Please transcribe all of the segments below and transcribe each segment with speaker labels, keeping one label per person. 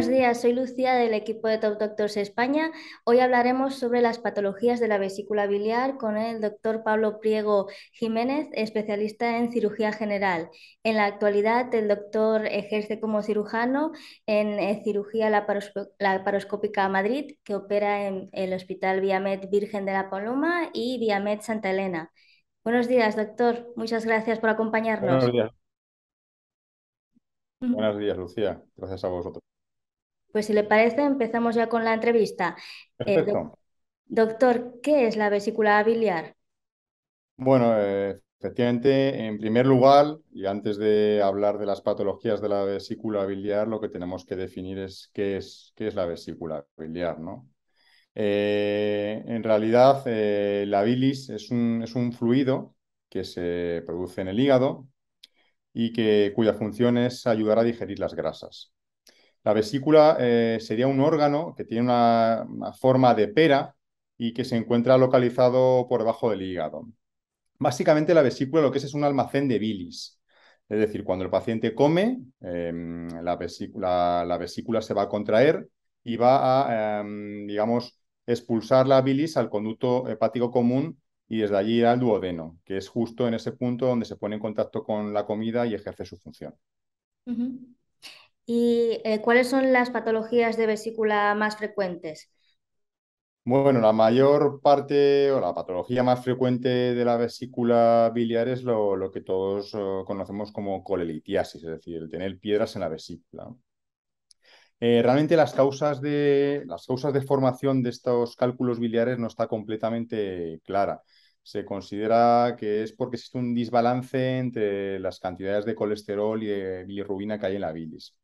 Speaker 1: buenos días. Soy Lucía del equipo de Top Doctors España. Hoy hablaremos sobre las patologías de la vesícula biliar con el doctor Pablo Priego Jiménez, especialista en cirugía general. En la actualidad, el doctor ejerce como cirujano en eh, cirugía laparoscópica Madrid, que opera en el Hospital Viamet Virgen de la Paloma y Viamet Santa Elena. Buenos días, doctor. Muchas gracias por acompañarnos. Buenos
Speaker 2: días, Lucía. Gracias a vosotros.
Speaker 1: Pues si le parece, empezamos ya con la entrevista. Eh, doctor, ¿qué es la vesícula biliar?
Speaker 2: Bueno, eh, efectivamente, en primer lugar, y antes de hablar de las patologías de la vesícula biliar, lo que tenemos que definir es qué es, la vesícula biliar, eh, en realidad, la bilis es un, es un fluido que se produce en el hígado y que, cuya función es ayudar a digerir las grasas. La vesícula eh, sería un órgano que tiene una, forma de pera y que se encuentra localizado por debajo del hígado. Básicamente la vesícula lo que es es un almacén de bilis. Es decir, cuando el paciente come, em, la, vesícula, se va a contraer y va a, em, digamos, expulsar la bilis al conducto hepático común y desde allí al duodeno, que es justo en ese punto donde se pone en contacto con la comida y ejerce su función.
Speaker 1: ¿Y eh, cuáles son las patologías de vesícula más frecuentes?
Speaker 2: Bueno, la mayor parte o la patología más frecuente de la vesícula biliar es lo, que todos eh, conocemos como colelitiasis, es decir, el tener piedras en la vesícula. Eh, realmente las causas, de, las causas de formación de estos cálculos biliares no está completamente clara. Se considera que es porque existe un desbalance entre las cantidades de colesterol y de bilirrubina que hay en la bilis.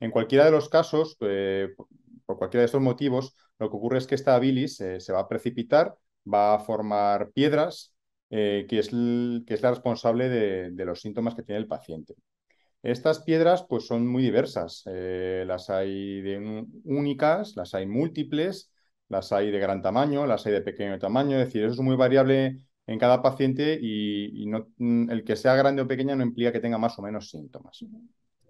Speaker 2: En cualquiera de los casos, eh, por cualquiera de estos motivos, lo que ocurre es que esta bilis eh, se va a precipitar, va a formar piedras, eh, que, es la responsable de, los síntomas que tiene el paciente. Estas piedras pues, son muy diversas. las hay únicas, las hay múltiples, las hay de gran tamaño, las hay de pequeño tamaño. Es decir, eso es muy variable en cada paciente y, mm, el que sea grande o pequeña no implica que tenga más o menos síntomas.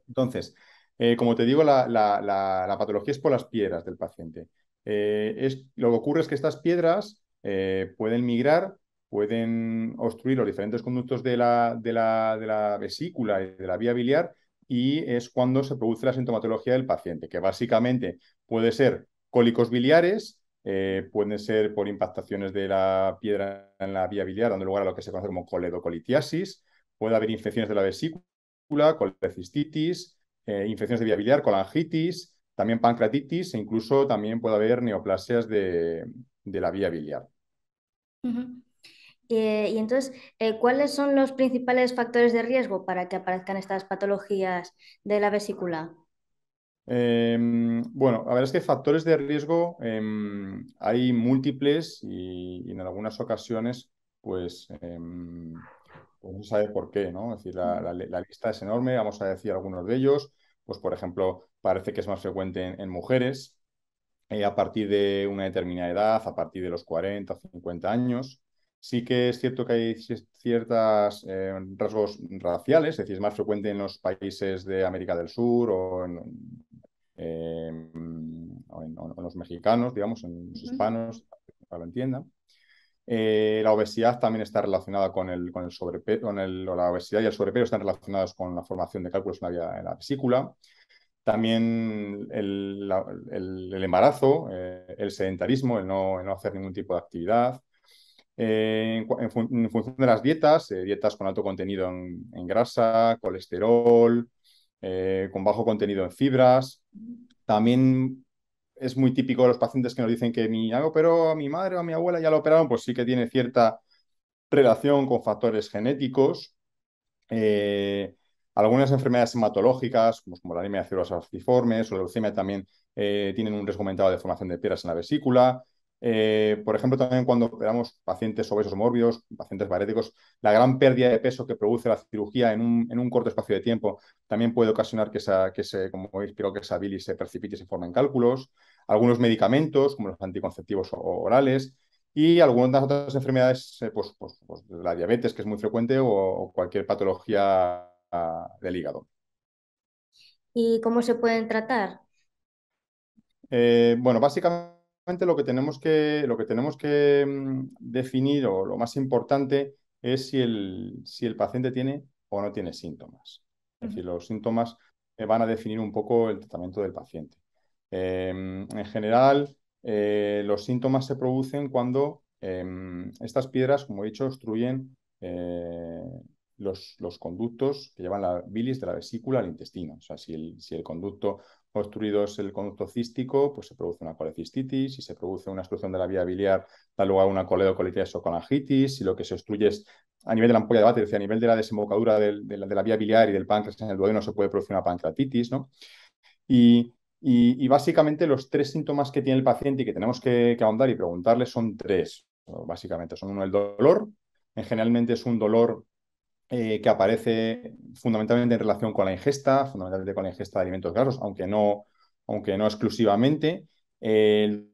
Speaker 2: Entonces, eh, como te digo, la, patología es por las piedras del paciente. Eh, lo que ocurre es que estas piedras eh, pueden migrar, pueden obstruir los diferentes conductos de la, vesícula y de la vía biliar y es cuando se produce la sintomatología del paciente, que básicamente puede ser cólicos biliares, pueden ser por impactaciones de la piedra en la vía biliar, dando lugar a lo que se conoce como coledocolitiasis, puede haber infecciones de la vesícula, colecistitis, eh, infecciones de vía biliar, colangitis, también pancreatitis e incluso también puede haber neoplasias de, la vía biliar.
Speaker 1: Eh, y entonces, eh, ¿cuáles son los principales factores de riesgo para que aparezcan estas patologías de la vesícula?
Speaker 2: Em, bueno, la verdad es que factores de riesgo em, hay múltiples y en algunas ocasiones, pues em, pues no se sabe por qué, ¿no? Es decir, la, lista es enorme, vamos a decir algunos de ellos, pues por ejemplo, parece que es más frecuente en, mujeres eh, a partir de una determinada edad, a partir de los 40 o 50 años. Sí que es cierto que hay ciertos eh, rasgos raciales, es decir, es más frecuente en los países de América del Sur o en, eh, o en los mexicanos, digamos, en los hispanos, para que lo entiendan. Eh, la obesidad también está relacionada con el, con el la obesidad y el sobrepeso están relacionados con la formación de cálculos en la, en vesícula. También el, embarazo, eh, el sedentarismo, el no, hacer ningún tipo de actividad. Eh, en, función de las dietas, dietas con alto contenido en, en grasa, colesterol, con bajo contenido en fibras. También es muy típico de los pacientes que nos dicen que mi, pero operó a mi madre o a mi abuela, ya lo operaron, pues sí que tiene cierta relación con factores genéticos. Eh, algunas enfermedades hematológicas, como la anemia de células o la leucemia, también eh, tienen un riesgo aumentado de formación de piedras en la vesícula. Eh, por ejemplo, también cuando operamos pacientes obesos mórbidos, pacientes baréticos, la gran pérdida de peso que produce la cirugía en un, corto espacio de tiempo también puede ocasionar que, esa, que se, como que esa bilis se precipite y se formen cálculos. Algunos medicamentos, como los anticonceptivos orales, y algunas otras enfermedades, eh, pues, pues, pues, la diabetes, que es muy frecuente, o, cualquier patología ah, del hígado.
Speaker 1: ¿Y cómo se pueden tratar?
Speaker 2: Eh, bueno, básicamente lo que tenemos que, mm, definir o lo más importante es si el, paciente tiene o no tiene síntomas. Es decir, los síntomas eh, van a definir un poco el tratamiento del paciente. Em, en general, eh, los síntomas se producen cuando em, estas piedras, como he dicho, obstruyen eh, los, conductos que llevan la bilis de la vesícula al intestino. O sea, si el, si el conducto obstruido es el conducto cístico, pues se produce una colecistitis, si se produce una obstrucción de la vía biliar, da lugar a una coledocolitis o colangitis, si lo que se obstruye es a nivel de la ampolla de vater es decir, a nivel de la desembocadura de, la, vía biliar y del páncreas en el duodeno se puede producir una pancreatitis, ¿no? Y, básicamente los tres síntomas que tiene el paciente y que tenemos que, que ahondar y preguntarle son tres, básicamente. Son uno, el dolor, generalmente es un dolor eh, que aparece fundamentalmente en relación con la ingesta, fundamentalmente con la ingesta de alimentos grasos, aunque no, aunque no exclusivamente. el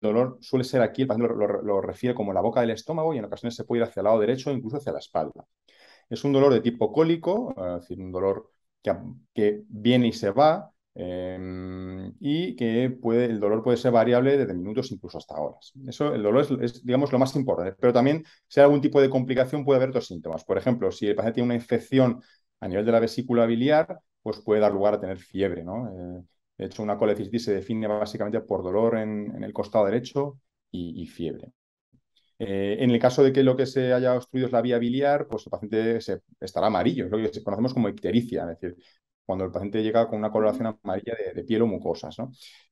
Speaker 2: dolor suele ser aquí, el paciente lo, refiere como la boca del estómago y en ocasiones se puede ir hacia el lado derecho incluso hacia la espalda. Es un dolor de tipo cólico, es decir, un dolor que viene y se va, Em, y que el dolor puede ser variable desde minutos incluso hasta horas. Eso, el dolor es, digamos, lo más importante. Pero también, si hay algún tipo de complicación, puede haber otros síntomas. Por ejemplo, si el paciente tiene una infección a nivel de la vesícula biliar, pues puede dar lugar a tener fiebre, ¿no? Eh, de hecho, una colecistitis se define básicamente por dolor en, el costado derecho y, fiebre. Eh, en el caso de que lo que se haya obstruido es la vía biliar, pues el paciente se, estará amarillo, es lo que conocemos como ictericia, es decir, cuando el paciente llega con una coloración amarilla de, piel o mucosas.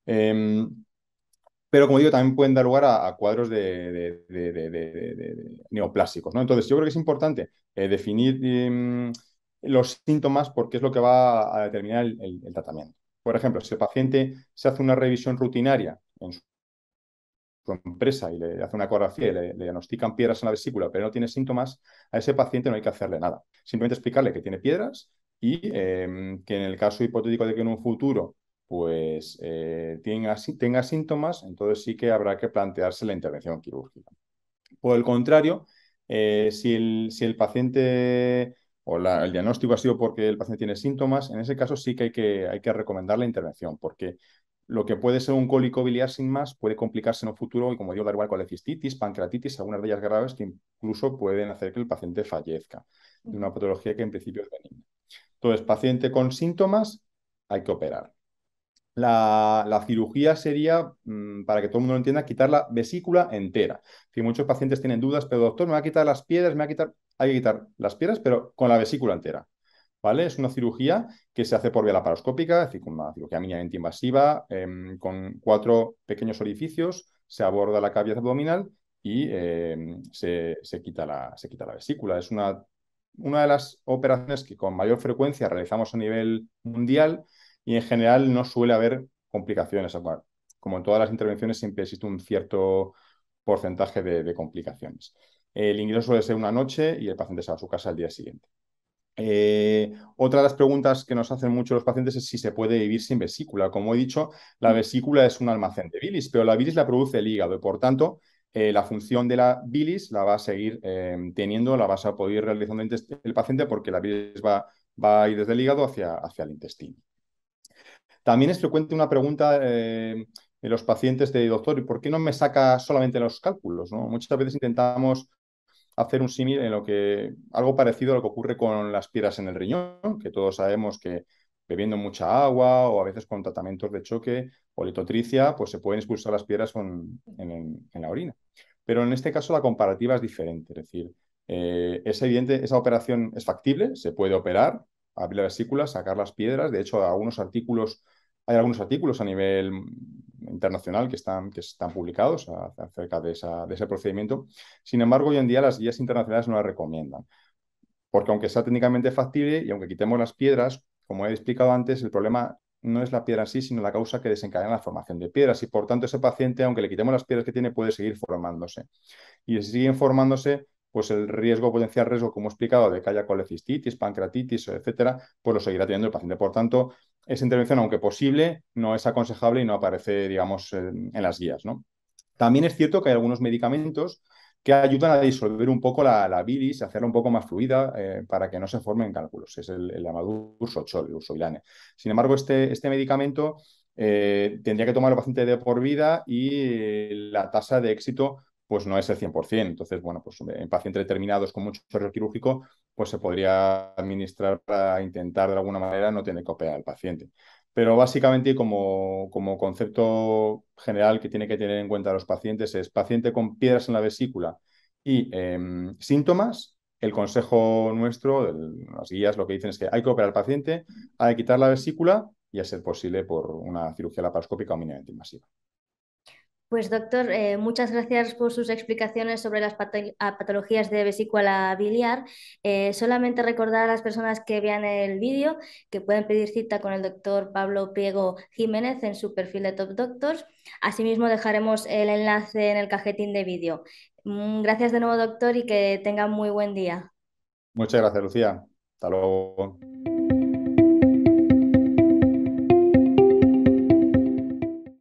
Speaker 2: Em, pero como digo, también pueden dar lugar a, cuadros de, neoplásicos. Entonces, yo creo que es importante eh, definir em, los síntomas porque es lo que va a determinar el, tratamiento. Por ejemplo, si el paciente se hace una revisión rutinaria en su, empresa y le hace una ecografía y le, diagnostican piedras en la vesícula, pero no tiene síntomas, a ese paciente no hay que hacerle nada. Simplemente explicarle que tiene piedras y em, que en el caso hipotético de que en un futuro pues eh, tenga, síntomas, entonces sí que habrá que plantearse la intervención quirúrgica. Por el contrario, eh, si, el, paciente o el diagnóstico ha sido porque el paciente tiene síntomas, en ese caso sí que hay, que hay que recomendar la intervención, porque lo que puede ser un cólico biliar sin más puede complicarse en un futuro y, como digo, dar igual con cistitis, pancreatitis, algunas de ellas graves que incluso pueden hacer que el paciente fallezca de una patología que en principio es benigna. Entonces, paciente con síntomas, hay que operar. La, cirugía sería, mm, para que todo el mundo lo entienda, quitar la vesícula entera. Si muchos pacientes tienen dudas, pero doctor, me va a quitar las piedras, me va a quitar. Hay que quitar las piedras, pero con la vesícula entera. ¿Vale? Es una cirugía que se hace por vía laparoscópica, es decir, una cirugía mínimamente invasiva, em, con cuatro pequeños orificios, se aborda la cavidad abdominal y em, se, se, quita la, se quita la vesícula. Es una una de las operaciones que con mayor frecuencia realizamos a nivel mundial y en general no suele haber complicaciones. Como en todas las intervenciones siempre existe un cierto porcentaje de, complicaciones. El ingreso suele ser una noche y el paciente se va a su casa al día siguiente. Eh, otra de las preguntas que nos hacen mucho los pacientes es si se puede vivir sin vesícula. Como he dicho, la vesícula es un almacén de bilis, pero la bilis la produce el hígado y por tanto eh, la función de la bilis la va a seguir eh, teniendo, la vas a poder realizando el paciente porque la bilis va, va a ir desde el hígado hacia, hacia el intestino. También es frecuente una pregunta de eh, los pacientes de doctor, ¿y por qué no me saca solamente los cálculos? Muchas veces intentamos hacer un símil en lo que algo parecido a lo que ocurre con las piedras en el riñón, que todos sabemos que bebiendo mucha agua o a veces con tratamientos de choque o litotricia, pues se pueden expulsar las piedras en, la orina. Pero en este caso la comparativa es diferente, es decir, eh, es evidente, esa operación es factible, se puede operar, abrir la vesícula, sacar las piedras, de hecho algunos artículos, hay algunos artículos a nivel internacional que están, que están publicados acerca de, de ese procedimiento, sin embargo hoy en día las guías internacionales no la recomiendan. Porque aunque sea técnicamente factible y aunque quitemos las piedras, como he explicado antes, el problema no es la piedra en sí, sino la causa que desencadena la formación de piedras. Y por tanto, ese paciente, aunque le quitemos las piedras que tiene, puede seguir formándose. Y si siguen formándose, pues el riesgo, potencial riesgo, como he explicado, de que haya colecistitis, pancreatitis, etcétera, pues lo seguirá teniendo el paciente. Por tanto, esa intervención, aunque posible, no es aconsejable y no aparece, digamos, en, las guías. ¿no? También es cierto que hay algunos medicamentos que ayudan a disolver un poco la, la hacerla un poco más fluida eh, para que no se formen cálculos. Es el, el llamado el Sin embargo, este, este medicamento eh, tendría que tomar el paciente de por vida y la tasa de éxito pues no es el 100%. Entonces, bueno, pues en pacientes determinados con mucho riesgo quirúrgico, pues se podría administrar para intentar de alguna manera no tener que operar al paciente. Pero básicamente como, concepto general que tiene que tener en cuenta los pacientes es paciente con piedras en la vesícula y em, síntomas, el consejo nuestro, las guías lo que dicen es que hay que operar al paciente, hay que quitar la vesícula y a ser posible por una cirugía laparoscópica o mínimamente invasiva.
Speaker 1: Pues doctor, eh, muchas gracias por sus explicaciones sobre las patologías de vesícula biliar. Eh, solamente recordar a las personas que vean el vídeo que pueden pedir cita con el doctor Pablo Piego Jiménez en su perfil de Top Doctors. Asimismo, dejaremos el enlace en el cajetín de vídeo. Mm, gracias de nuevo, doctor, y que tengan muy buen día.
Speaker 2: Muchas gracias, Lucía. Hasta luego.